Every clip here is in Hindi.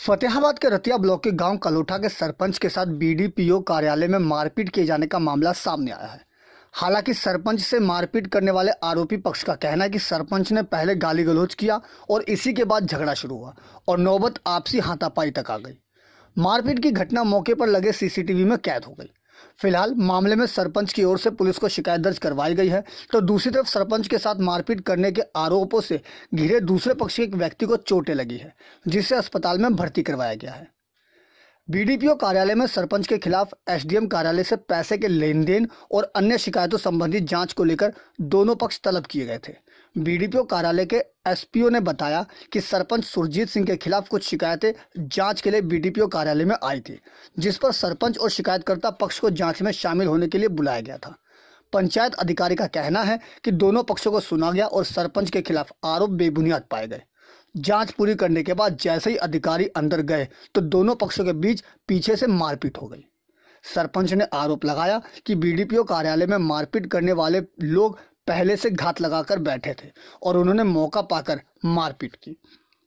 फतेहाबाद के रतिया ब्लॉक के गांव कलोठा के सरपंच के साथ बीडीपीओ कार्यालय में मारपीट किए जाने का मामला सामने आया है हालांकि सरपंच से मारपीट करने वाले आरोपी पक्ष का कहना है कि सरपंच ने पहले गाली गलौज किया और इसी के बाद झगड़ा शुरू हुआ और नौबत आपसी हाथापाई तक आ गई मारपीट की घटना मौके पर लगे सीसीटीवी में कैद हो गई फिलहाल मामले में सरपंच की ओर से पुलिस को शिकायत दर्ज करवाई गई है तो दूसरी तरफ सरपंच के साथ मारपीट करने के आरोपों से घिरे दूसरे पक्ष के एक व्यक्ति को चोटें लगी है जिसे अस्पताल में भर्ती करवाया गया है बीडीपीओ कार्यालय में सरपंच के खिलाफ एसडीएम कार्यालय से पैसे के लेन देन और अन्य शिकायतों संबंधी जांच को लेकर दोनों पक्ष तलब किए गए थे बीडीपीओ कार्यालय के एसपीओ ने बताया कि सरपंच सुरजीत सिंह के खिलाफ कुछ शिकायतें जांच के लिए बीडीपीओ कार्यालय में आई थी जिस पर सरपंच और शिकायतकर्ता पक्ष को जांच में शामिल होने के लिए बुलाया गया था पंचायत अधिकारी का कहना है कि दोनों पक्षों को सुना गया और सरपंच के खिलाफ आरोप बेबुनियाद पाए गए जांच पूरी करने के बाद जैसे ही अधिकारी अंदर गए तो दोनों पक्षों के बीच पीछे से मारपीट हो गई सरपंच ने आरोप लगाया कि बीडीपीओ कार्यालय में मारपीट करने वाले लोग पहले से घात लगाकर बैठे थे और उन्होंने मौका पाकर मारपीट की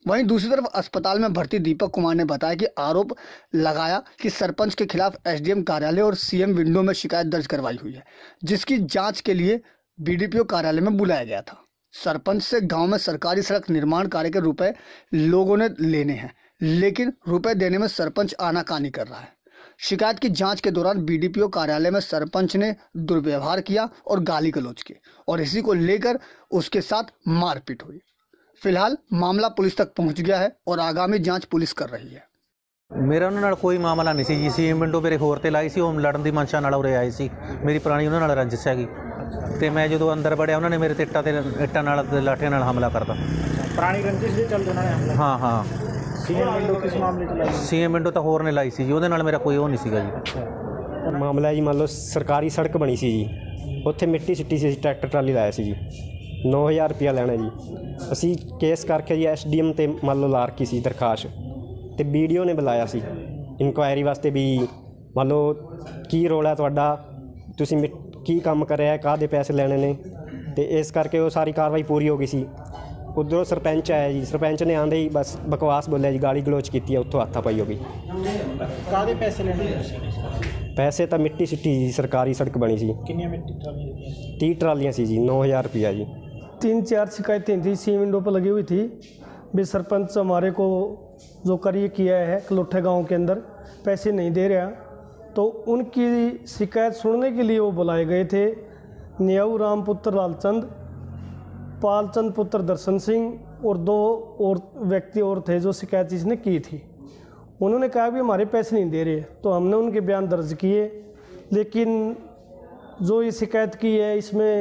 वहीं दूसरी तरफ अस्पताल में भर्ती दीपक कुमार ने बताया कि आरोप लगाया कि सरपंच के खिलाफ एसडीएम कार्यालय और सीएम विंडो में शिकायत दर्ज करवाई हुई है जिसकी जांच के लिए बीडीपीओ कार्यालय में बुलाया गया था सरपंच से गांव में सरकारी सड़क निर्माण कार्य के रुपए लोगों ने लेने हैं लेकिन रुपए देने में सरपंच आनाकानी कर रहा है शिकायत की जांच के दौरान बीडीपीओ कार्यालय में सरपंच ने दुर्व्यवहार किया और गाली गलोच की और इसी को लेकर उसके साथ मारपीट हुई फिलहाल मामला पुलिस तक पहुंच गया है और आगामी जांच पुलिस कर रही है मेरा उन्होंने कोई मामला नहीं जी सी विंडो मेरे होर से लाई सो लड़न की मंशा ना उरे आए थी मेरी पुरानी उन्होंने रंजिश है तो मैं जो अंदर बढ़िया उन्होंने मेरे तिटा इटा लाठिया हमला करता पुरानी रंजिश हाँ हाँ ਸੀਐਮ ਇੰਡੋ ਕਿਸ ਮਾਮਲੇ 'ਚ ਲਾਈ ਸੀਐਮ ਇੰਡੋ ਤਾਂ ਹੋਰ ਨੇ ਲਾਈ ਸੀ ਜੀ ਉਹਦੇ ਨਾਲ ਮੇਰਾ ਕੋਈ ਉਹ ਨਹੀਂ ਸੀਗਾ ਜੀ ਮਾਮਲਾ ਜੀ ਮੰਨ ਲਓ ਸਰਕਾਰੀ ਸੜਕ ਬਣੀ ਸੀ ਜੀ ਉੱਥੇ ਮਿੱਟੀ ਸਿੱਟੀ ਸੀ ਟਰੈਕਟਰ ਟਰਾਲੀ ਲਾਇਆ ਸੀ ਜੀ 9000 ਰੁਪਿਆ ਲੈਣਾ ਜੀ ਅਸੀਂ ਕੇਸ ਕਰਕੇ ਜੀ ਐਸਡੀਐਮ ਤੇ ਮੰਨ ਲਓ ਲਾਰਕੀ ਸੀ ਦਰਖਾਸ਼ ਤੇ ਵੀਡੀਓ ਨੇ ਬੁਲਾਇਆ ਸੀ ਇਨਕੁਆਇਰੀ ਵਾਸਤੇ ਵੀ ਮੰਨ ਲਓ ਕੀ ਰੋਲ ਹੈ ਤੁਹਾਡਾ ਤੁਸੀਂ ਕੀ ਕੰਮ ਕਰਿਆ ਕਾਹਦੇ ਪੈਸੇ ਲੈਣੇ ਨੇ ਤੇ ਇਸ ਕਰਕੇ ਉਹ ਸਾਰੀ ਕਾਰਵਾਈ ਪੂਰੀ ਹੋ ਗਈ ਸੀ उधरों सरपंच आया जी सरपंच ने आँदे ही बस बकवास बोलिया जी गाली गलोच की उतो हाथा पाई होगी पैसे तो मिट्टी सिटी जी सरकारी सड़क बनी सी तीह ट्रालियाँ सी जी नौ हज़ार रुपया जी तीन चार शिकायतें थी सी विंडो पर लगी हुई थी भी सरपंच हमारे को जो कार्य किया है कलोठे गांव के अंदर पैसे नहीं दे रहा तो उनकी शिकायत सुनने के लिए वो बुलाए गए थे नियाऊ रामपुत्र लालचंद पाल चंद पुत्र दर्शन सिंह और दो और व्यक्ति और थे जो शिकायत इसने की थी उन्होंने कहा भी हमारे पैसे नहीं दे रहे तो हमने उनके बयान दर्ज किए लेकिन जो ये शिकायत की है इसमें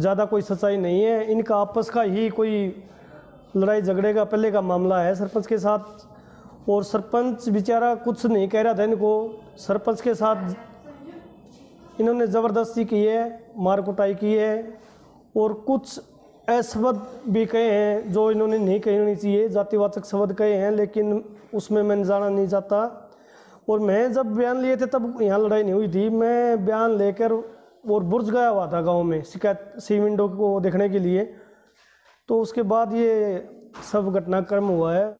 ज़्यादा कोई सच्चाई नहीं है इनका आपस का ही कोई लड़ाई झगड़े का पहले का मामला है सरपंच के साथ और सरपंच बेचारा कुछ नहीं कह रहा था इनको सरपंच के साथ इन्होंने ज़बरदस्ती की है मार कुटाई की है और कुछ अशब्द भी कहे हैं जो इन्होंने नहीं कहने चाहिए जातिवाचक शब्द कहे हैं लेकिन उसमें मैंने जाना नहीं चाहता और मैं जब बयान लिए थे तब यहाँ लड़ाई नहीं हुई थी मैं बयान लेकर और बुर्ज गया हुआ था गांव में शिकायत सी विंडो को देखने के लिए तो उसके बाद ये सब घटनाक्रम हुआ है